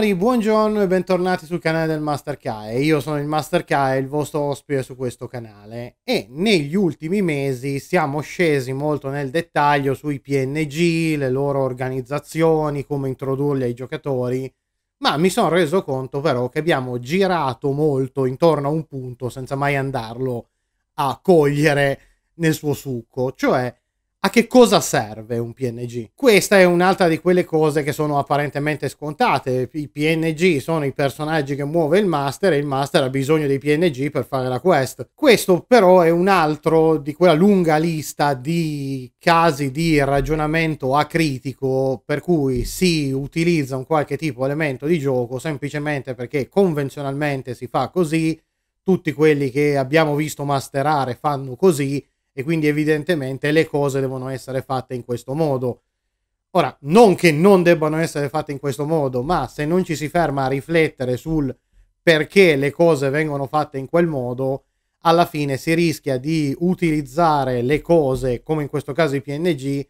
signori, buongiorno e bentornati sul canale del Master Kai. Io sono il Master Kai, il vostro ospite su questo canale e negli ultimi mesi siamo scesi molto nel dettaglio sui PNG, le loro organizzazioni, come introdurli ai giocatori, ma mi sono reso conto però che abbiamo girato molto intorno a un punto senza mai andarlo a cogliere nel suo succo, cioè a che cosa serve un PNG? Questa è un'altra di quelle cose che sono apparentemente scontate. I PNG sono i personaggi che muove il master e il master ha bisogno dei PNG per fare la quest. Questo però è un altro di quella lunga lista di casi di ragionamento acritico per cui si utilizza un qualche tipo di elemento di gioco semplicemente perché convenzionalmente si fa così, tutti quelli che abbiamo visto masterare fanno così e quindi evidentemente le cose devono essere fatte in questo modo. Ora, non che non debbano essere fatte in questo modo, ma se non ci si ferma a riflettere sul perché le cose vengono fatte in quel modo, alla fine si rischia di utilizzare le cose, come in questo caso i PNG,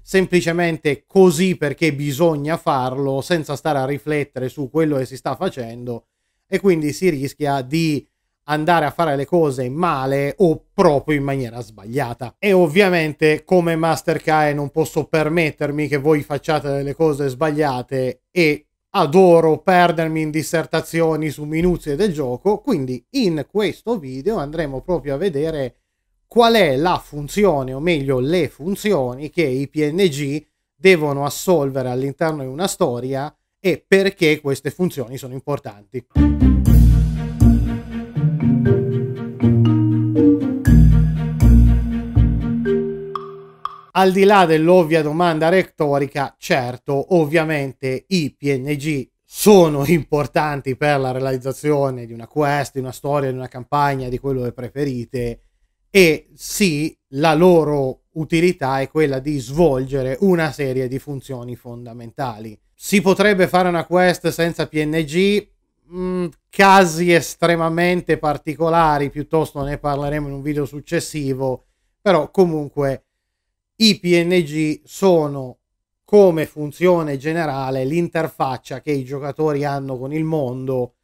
semplicemente così perché bisogna farlo, senza stare a riflettere su quello che si sta facendo, e quindi si rischia di andare a fare le cose male o proprio in maniera sbagliata. E ovviamente come Mastercard non posso permettermi che voi facciate delle cose sbagliate e adoro perdermi in dissertazioni su minuzie del gioco, quindi in questo video andremo proprio a vedere qual è la funzione o meglio le funzioni che i PNG devono assolvere all'interno di una storia e perché queste funzioni sono importanti. al di là dell'ovvia domanda retorica, certo, ovviamente i PNG sono importanti per la realizzazione di una quest, di una storia, di una campagna, di quello che preferite e sì, la loro utilità è quella di svolgere una serie di funzioni fondamentali. Si potrebbe fare una quest senza PNG? Mm, casi estremamente particolari, piuttosto ne parleremo in un video successivo, però comunque i PNG sono come funzione generale l'interfaccia che i giocatori hanno con il mondo,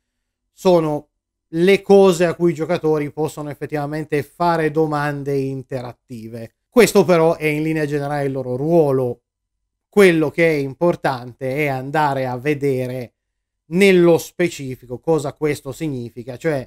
sono le cose a cui i giocatori possono effettivamente fare domande interattive. Questo però è in linea generale il loro ruolo. Quello che è importante è andare a vedere nello specifico cosa questo significa, cioè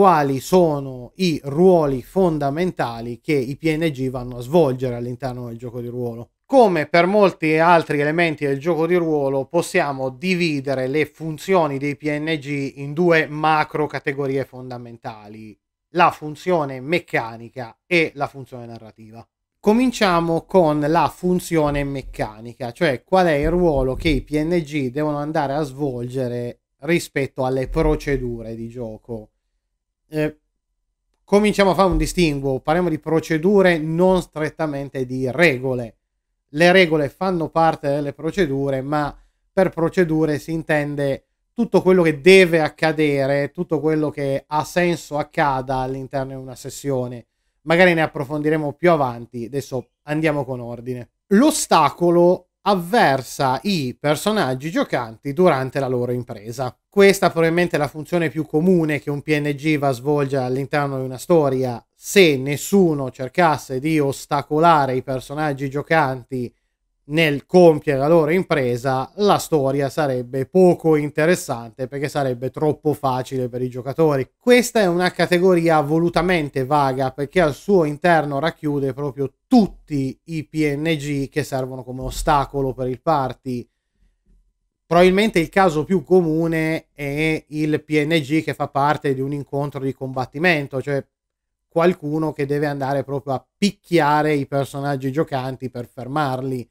quali sono i ruoli fondamentali che i PNG vanno a svolgere all'interno del gioco di ruolo. Come per molti altri elementi del gioco di ruolo, possiamo dividere le funzioni dei PNG in due macro categorie fondamentali, la funzione meccanica e la funzione narrativa. Cominciamo con la funzione meccanica, cioè qual è il ruolo che i PNG devono andare a svolgere rispetto alle procedure di gioco eh, cominciamo a fare un distinguo, parliamo di procedure non strettamente di regole. Le regole fanno parte delle procedure, ma per procedure si intende tutto quello che deve accadere, tutto quello che ha senso accada all'interno di una sessione. Magari ne approfondiremo più avanti, adesso andiamo con ordine. L'ostacolo avversa i personaggi giocanti durante la loro impresa. Questa probabilmente è la funzione più comune che un PNG va a svolgere all'interno di una storia se nessuno cercasse di ostacolare i personaggi giocanti nel compiere la loro impresa, la storia sarebbe poco interessante perché sarebbe troppo facile per i giocatori. Questa è una categoria volutamente vaga perché al suo interno racchiude proprio tutti i PNG che servono come ostacolo per il party. Probabilmente il caso più comune è il PNG che fa parte di un incontro di combattimento, cioè qualcuno che deve andare proprio a picchiare i personaggi giocanti per fermarli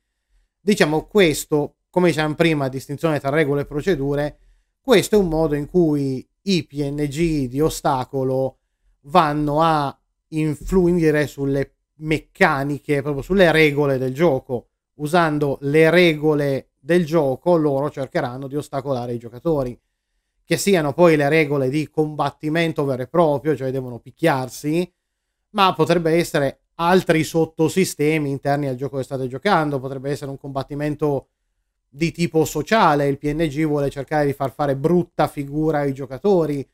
diciamo questo, come dicevamo prima, distinzione tra regole e procedure, questo è un modo in cui i PNG di ostacolo vanno a influire sulle meccaniche, proprio sulle regole del gioco. Usando le regole del gioco loro cercheranno di ostacolare i giocatori, che siano poi le regole di combattimento vero e proprio, cioè devono picchiarsi, ma potrebbe essere altri sottosistemi interni al gioco che state giocando. Potrebbe essere un combattimento di tipo sociale, il PNG vuole cercare di far fare brutta figura ai giocatori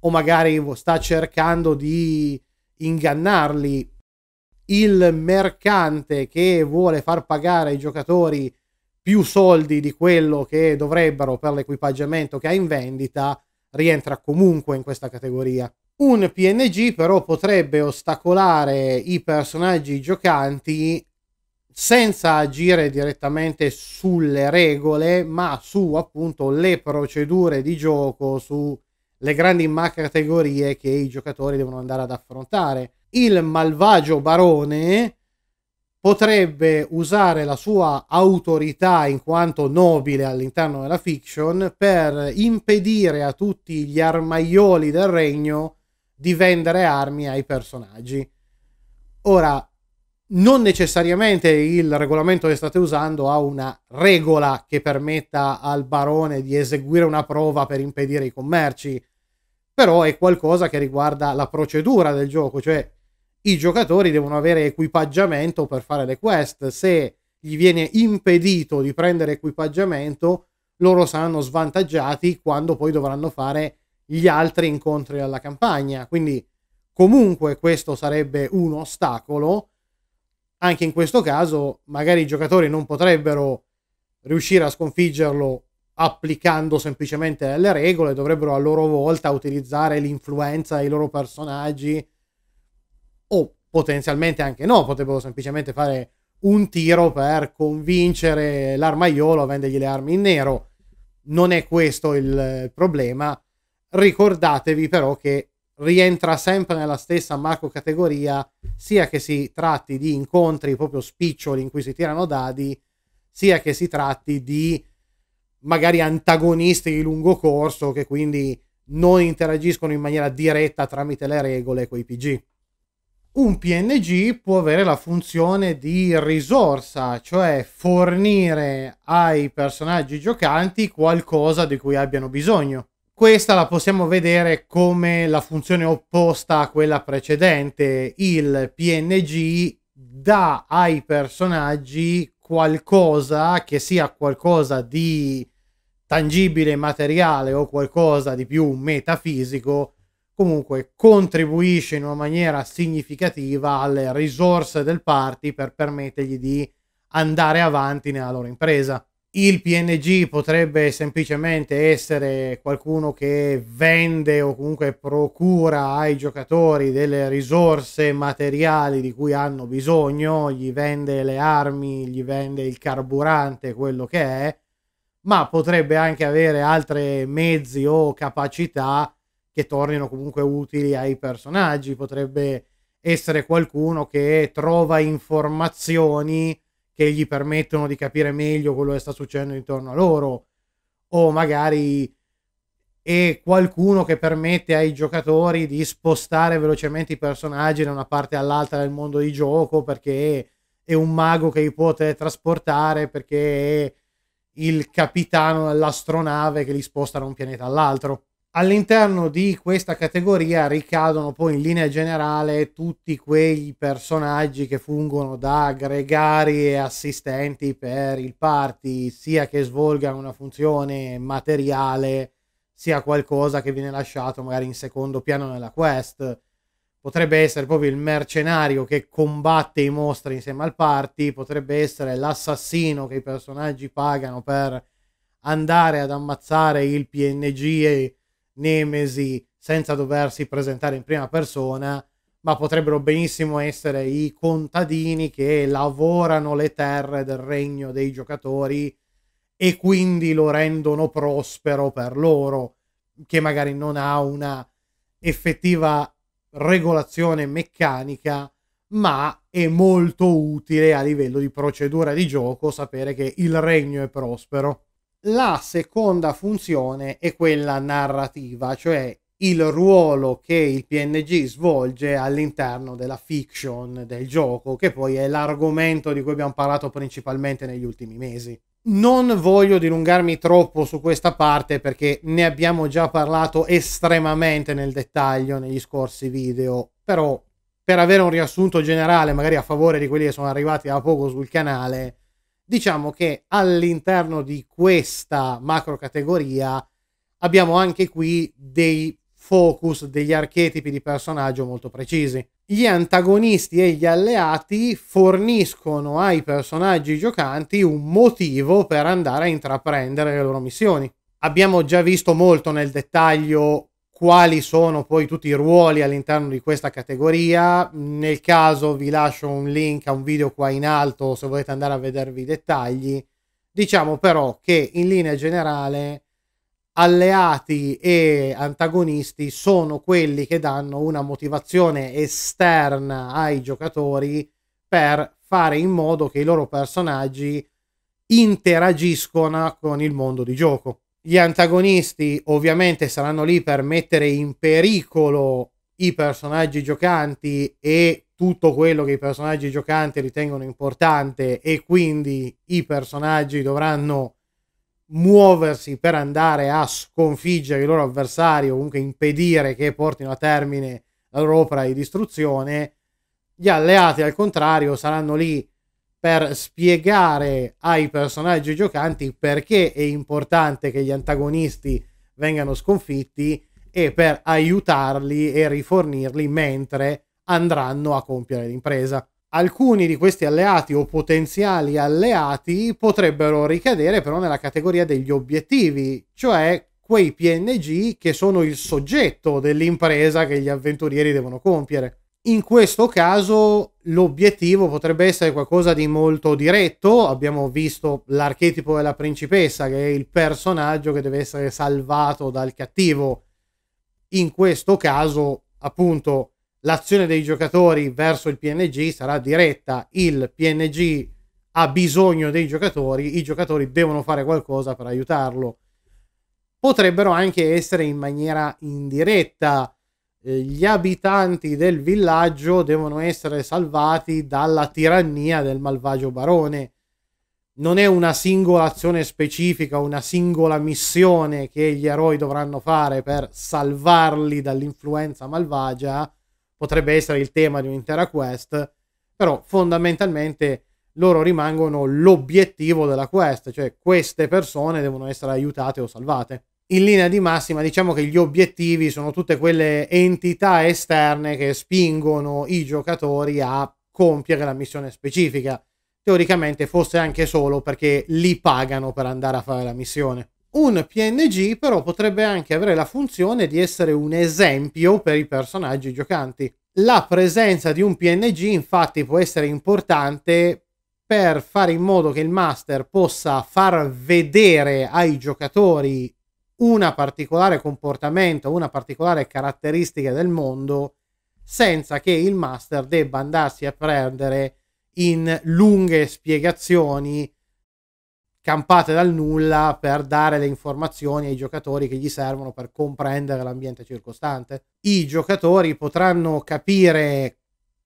o magari sta cercando di ingannarli. Il mercante che vuole far pagare ai giocatori più soldi di quello che dovrebbero per l'equipaggiamento che ha in vendita rientra comunque in questa categoria. Un PNG però potrebbe ostacolare i personaggi giocanti senza agire direttamente sulle regole, ma su appunto le procedure di gioco, sulle grandi categorie che i giocatori devono andare ad affrontare. Il malvagio barone potrebbe usare la sua autorità in quanto nobile all'interno della fiction per impedire a tutti gli armaioli del regno di vendere armi ai personaggi. Ora, non necessariamente il regolamento che state usando ha una regola che permetta al barone di eseguire una prova per impedire i commerci, però è qualcosa che riguarda la procedura del gioco, cioè i giocatori devono avere equipaggiamento per fare le quest, se gli viene impedito di prendere equipaggiamento, loro saranno svantaggiati quando poi dovranno fare gli altri incontri alla campagna. Quindi comunque questo sarebbe un ostacolo. Anche in questo caso magari i giocatori non potrebbero riuscire a sconfiggerlo applicando semplicemente le regole, dovrebbero a loro volta utilizzare l'influenza dei loro personaggi o potenzialmente anche no, potrebbero semplicemente fare un tiro per convincere l'armaiolo a vendergli le armi in nero. Non è questo il problema, Ricordatevi però che rientra sempre nella stessa macro categoria, sia che si tratti di incontri proprio spiccioli in cui si tirano dadi, sia che si tratti di magari antagonisti di lungo corso che quindi non interagiscono in maniera diretta tramite le regole con i PG. Un PNG può avere la funzione di risorsa, cioè fornire ai personaggi giocanti qualcosa di cui abbiano bisogno questa la possiamo vedere come la funzione opposta a quella precedente. Il PNG dà ai personaggi qualcosa che sia qualcosa di tangibile, materiale o qualcosa di più metafisico, comunque contribuisce in una maniera significativa alle risorse del party per permettergli di andare avanti nella loro impresa il PNG potrebbe semplicemente essere qualcuno che vende o comunque procura ai giocatori delle risorse materiali di cui hanno bisogno, gli vende le armi, gli vende il carburante, quello che è, ma potrebbe anche avere altri mezzi o capacità che tornino comunque utili ai personaggi, potrebbe essere qualcuno che trova informazioni che gli permettono di capire meglio quello che sta succedendo intorno a loro o magari è qualcuno che permette ai giocatori di spostare velocemente i personaggi da una parte all'altra del mondo di gioco perché è un mago che li può teletrasportare perché è il capitano dell'astronave che li sposta da un pianeta all'altro All'interno di questa categoria ricadono poi in linea generale tutti quei personaggi che fungono da gregari e assistenti per il party, sia che svolgano una funzione materiale, sia qualcosa che viene lasciato magari in secondo piano nella quest. Potrebbe essere proprio il mercenario che combatte i mostri insieme al party, potrebbe essere l'assassino che i personaggi pagano per andare ad ammazzare il PNG Nemesi senza doversi presentare in prima persona, ma potrebbero benissimo essere i contadini che lavorano le terre del regno dei giocatori e quindi lo rendono prospero per loro, che magari non ha una effettiva regolazione meccanica, ma è molto utile a livello di procedura di gioco sapere che il regno è prospero. La seconda funzione è quella narrativa, cioè il ruolo che il PNG svolge all'interno della fiction del gioco, che poi è l'argomento di cui abbiamo parlato principalmente negli ultimi mesi. Non voglio dilungarmi troppo su questa parte perché ne abbiamo già parlato estremamente nel dettaglio negli scorsi video, però per avere un riassunto generale, magari a favore di quelli che sono arrivati da poco sul canale, diciamo che all'interno di questa macro categoria abbiamo anche qui dei focus, degli archetipi di personaggio molto precisi. Gli antagonisti e gli alleati forniscono ai personaggi giocanti un motivo per andare a intraprendere le loro missioni. Abbiamo già visto molto nel dettaglio quali sono poi tutti i ruoli all'interno di questa categoria. Nel caso vi lascio un link a un video qua in alto se volete andare a vedervi i dettagli. Diciamo però che in linea generale alleati e antagonisti sono quelli che danno una motivazione esterna ai giocatori per fare in modo che i loro personaggi interagiscono con il mondo di gioco. Gli antagonisti ovviamente saranno lì per mettere in pericolo i personaggi giocanti e tutto quello che i personaggi giocanti ritengono importante e quindi i personaggi dovranno muoversi per andare a sconfiggere i loro avversario, comunque impedire che portino a termine la loro opera di distruzione. Gli alleati, al contrario, saranno lì per spiegare ai personaggi giocanti perché è importante che gli antagonisti vengano sconfitti e per aiutarli e rifornirli mentre andranno a compiere l'impresa. Alcuni di questi alleati o potenziali alleati potrebbero ricadere però nella categoria degli obiettivi, cioè quei PNG che sono il soggetto dell'impresa che gli avventurieri devono compiere. In questo caso l'obiettivo potrebbe essere qualcosa di molto diretto, abbiamo visto l'archetipo della principessa che è il personaggio che deve essere salvato dal cattivo. In questo caso, appunto, l'azione dei giocatori verso il PNG sarà diretta, il PNG ha bisogno dei giocatori, i giocatori devono fare qualcosa per aiutarlo. Potrebbero anche essere in maniera indiretta, eh, gli abitanti del villaggio devono essere salvati dalla tirannia del malvagio barone. Non è una singola azione specifica, una singola missione che gli eroi dovranno fare per salvarli dall'influenza malvagia, potrebbe essere il tema di un'intera quest, però fondamentalmente loro rimangono l'obiettivo della quest, cioè queste persone devono essere aiutate o salvate in linea di massima diciamo che gli obiettivi sono tutte quelle entità esterne che spingono i giocatori a compiere la missione specifica, teoricamente fosse anche solo perché li pagano per andare a fare la missione. Un PNG però potrebbe anche avere la funzione di essere un esempio per i personaggi giocanti. La presenza di un PNG infatti può essere importante per fare in modo che il master possa far vedere ai giocatori una particolare comportamento, una particolare caratteristica del mondo senza che il master debba andarsi a prendere in lunghe spiegazioni campate dal nulla per dare le informazioni ai giocatori che gli servono per comprendere l'ambiente circostante. I giocatori potranno capire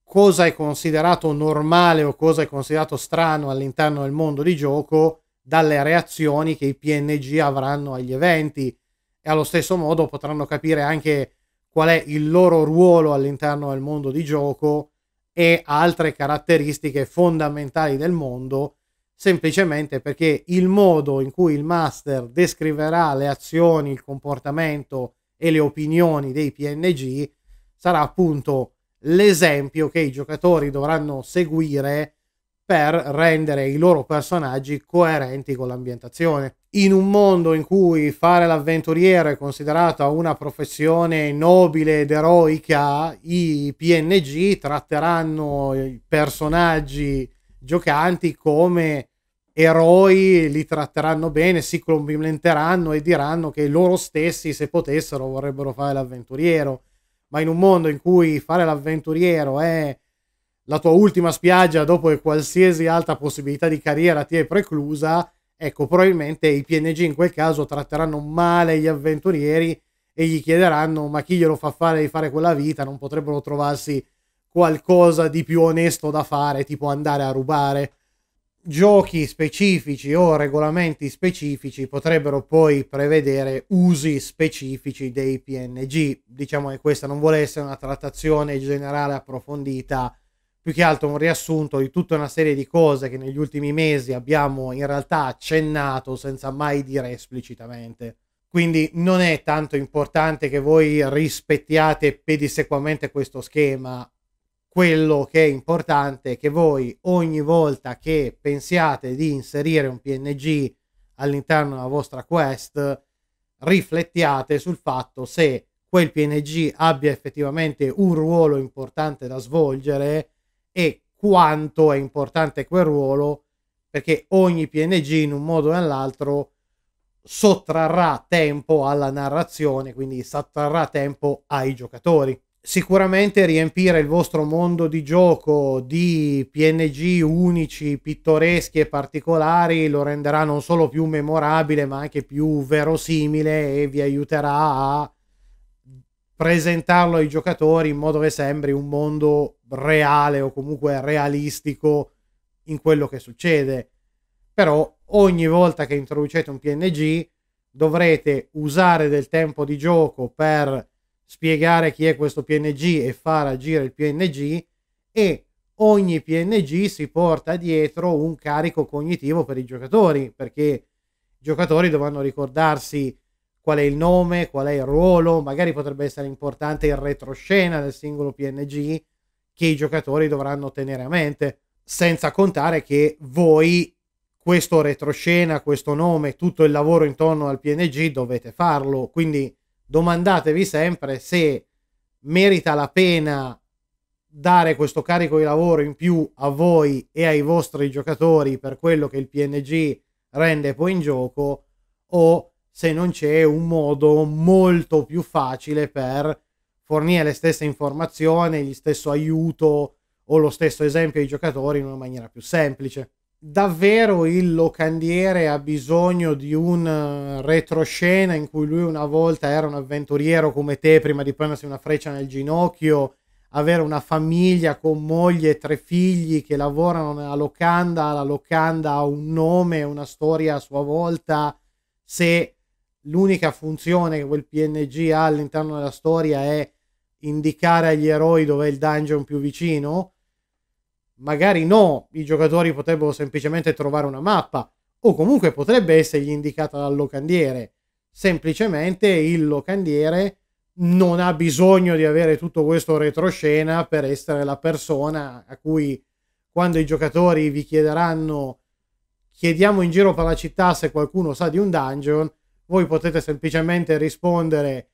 cosa è considerato normale o cosa è considerato strano all'interno del mondo di gioco dalle reazioni che i PNG avranno agli eventi e allo stesso modo potranno capire anche qual è il loro ruolo all'interno del mondo di gioco e altre caratteristiche fondamentali del mondo, semplicemente perché il modo in cui il master descriverà le azioni, il comportamento e le opinioni dei PNG sarà appunto l'esempio che i giocatori dovranno seguire per rendere i loro personaggi coerenti con l'ambientazione. In un mondo in cui fare l'avventuriero è considerata una professione nobile ed eroica, i PNG tratteranno i personaggi giocanti come eroi, li tratteranno bene, si complimenteranno e diranno che loro stessi, se potessero, vorrebbero fare l'avventuriero. Ma in un mondo in cui fare l'avventuriero è la tua ultima spiaggia dopo che qualsiasi altra possibilità di carriera ti è preclusa, ecco, probabilmente i PNG in quel caso tratteranno male gli avventurieri e gli chiederanno ma chi glielo fa fare di fare quella vita, non potrebbero trovarsi qualcosa di più onesto da fare, tipo andare a rubare. Giochi specifici o regolamenti specifici potrebbero poi prevedere usi specifici dei PNG. Diciamo che questa non vuole essere una trattazione generale approfondita, più che altro un riassunto di tutta una serie di cose che negli ultimi mesi abbiamo in realtà accennato senza mai dire esplicitamente. Quindi non è tanto importante che voi rispettiate pedissequamente questo schema, quello che è importante è che voi ogni volta che pensiate di inserire un PNG all'interno della vostra quest, riflettiate sul fatto se quel PNG abbia effettivamente un ruolo importante da svolgere e quanto è importante quel ruolo perché ogni PNG in un modo o nell'altro sottrarrà tempo alla narrazione, quindi sottrarrà tempo ai giocatori. Sicuramente riempire il vostro mondo di gioco di PNG unici, pittoreschi e particolari lo renderà non solo più memorabile ma anche più verosimile e vi aiuterà a presentarlo ai giocatori in modo che sembri un mondo reale o comunque realistico in quello che succede. Però ogni volta che introducete un PNG dovrete usare del tempo di gioco per spiegare chi è questo PNG e far agire il PNG e ogni PNG si porta dietro un carico cognitivo per i giocatori perché i giocatori dovranno ricordarsi qual è il nome, qual è il ruolo, magari potrebbe essere importante il retroscena del singolo PNG che i giocatori dovranno tenere a mente, senza contare che voi questo retroscena, questo nome, tutto il lavoro intorno al PNG dovete farlo, quindi domandatevi sempre se merita la pena dare questo carico di lavoro in più a voi e ai vostri giocatori per quello che il PNG rende poi in gioco o se non c'è un modo molto più facile per fornire le stesse informazioni, gli stesso aiuto o lo stesso esempio ai giocatori in una maniera più semplice. Davvero il locandiere ha bisogno di un eh, retroscena in cui lui una volta era un avventuriero come te prima di prendersi una freccia nel ginocchio, avere una famiglia con moglie e tre figli che lavorano nella locanda, la locanda ha un nome, una storia a sua volta, se l'unica funzione che quel PNG ha all'interno della storia è indicare agli eroi dove è il dungeon più vicino? Magari no, i giocatori potrebbero semplicemente trovare una mappa o comunque potrebbe essergli indicata dal locandiere. Semplicemente il locandiere non ha bisogno di avere tutto questo retroscena per essere la persona a cui quando i giocatori vi chiederanno chiediamo in giro per la città se qualcuno sa di un dungeon, voi potete semplicemente rispondere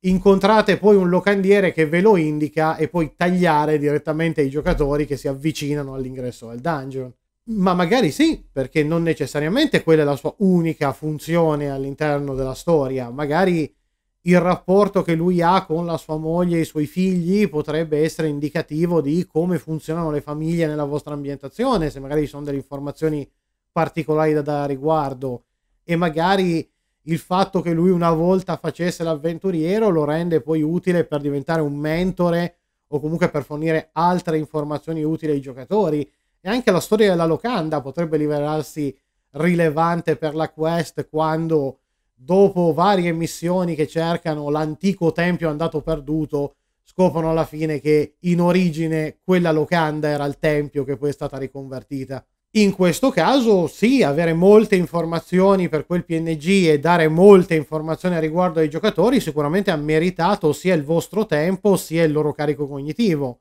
incontrate poi un locandiere che ve lo indica e poi tagliare direttamente i giocatori che si avvicinano all'ingresso del dungeon. Ma magari sì, perché non necessariamente quella è la sua unica funzione all'interno della storia, magari il rapporto che lui ha con la sua moglie e i suoi figli potrebbe essere indicativo di come funzionano le famiglie nella vostra ambientazione, se magari ci sono delle informazioni particolari da dare a riguardo e magari il fatto che lui una volta facesse l'avventuriero lo rende poi utile per diventare un mentore o comunque per fornire altre informazioni utili ai giocatori. E anche la storia della locanda potrebbe rivelarsi rilevante per la quest quando dopo varie missioni che cercano l'antico tempio andato perduto scoprono alla fine che in origine quella locanda era il tempio che poi è stata riconvertita. In questo caso sì, avere molte informazioni per quel PNG e dare molte informazioni riguardo ai giocatori sicuramente ha meritato sia il vostro tempo sia il loro carico cognitivo.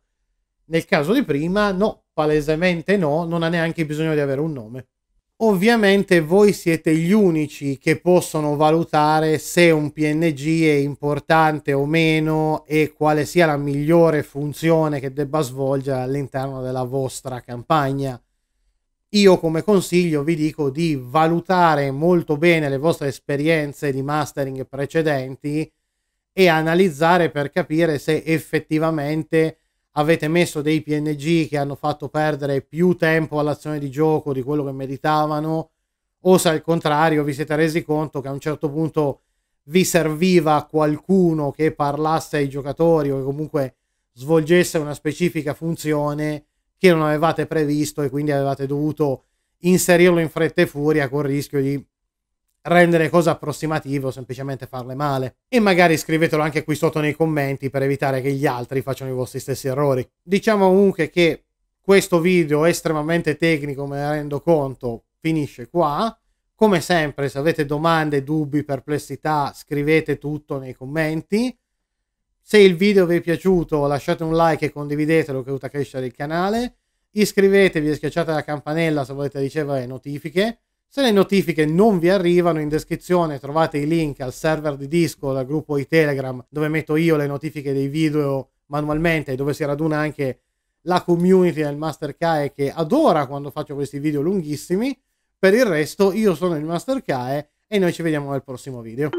Nel caso di prima, no, palesemente no, non ha neanche bisogno di avere un nome. Ovviamente voi siete gli unici che possono valutare se un PNG è importante o meno e quale sia la migliore funzione che debba svolgere all'interno della vostra campagna. Io come consiglio vi dico di valutare molto bene le vostre esperienze di mastering precedenti e analizzare per capire se effettivamente avete messo dei PNG che hanno fatto perdere più tempo all'azione di gioco di quello che meritavano o se al contrario vi siete resi conto che a un certo punto vi serviva qualcuno che parlasse ai giocatori o che comunque svolgesse una specifica funzione che non avevate previsto e quindi avevate dovuto inserirlo in fretta e furia con il rischio di rendere cose approssimative o semplicemente farle male. E magari scrivetelo anche qui sotto nei commenti per evitare che gli altri facciano i vostri stessi errori. Diciamo comunque che questo video estremamente tecnico, me ne rendo conto, finisce qua. Come sempre, se avete domande, dubbi, perplessità, scrivete tutto nei commenti. Se il video vi è piaciuto lasciate un like e condividetelo che aiuta a crescere il canale. Iscrivetevi e schiacciate la campanella se volete ricevere notifiche. Se le notifiche non vi arrivano, in descrizione trovate i link al server di Discord, al gruppo di Telegram, dove metto io le notifiche dei video manualmente, dove si raduna anche la community del Mastercae che adora quando faccio questi video lunghissimi. Per il resto, io sono il Mastercae e noi ci vediamo nel prossimo video.